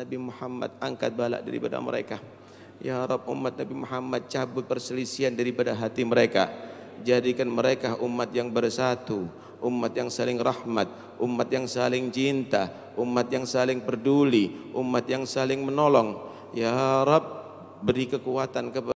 Nabi Muhammad angkat balak daripada mereka. Ya Rabb umat Nabi Muhammad cabut perselisihan daripada hati mereka. Jadikan mereka umat yang bersatu, umat yang saling rahmat, umat yang saling cinta, umat yang saling peduli, umat yang saling menolong. Ya Rabb beri kekuatan kepada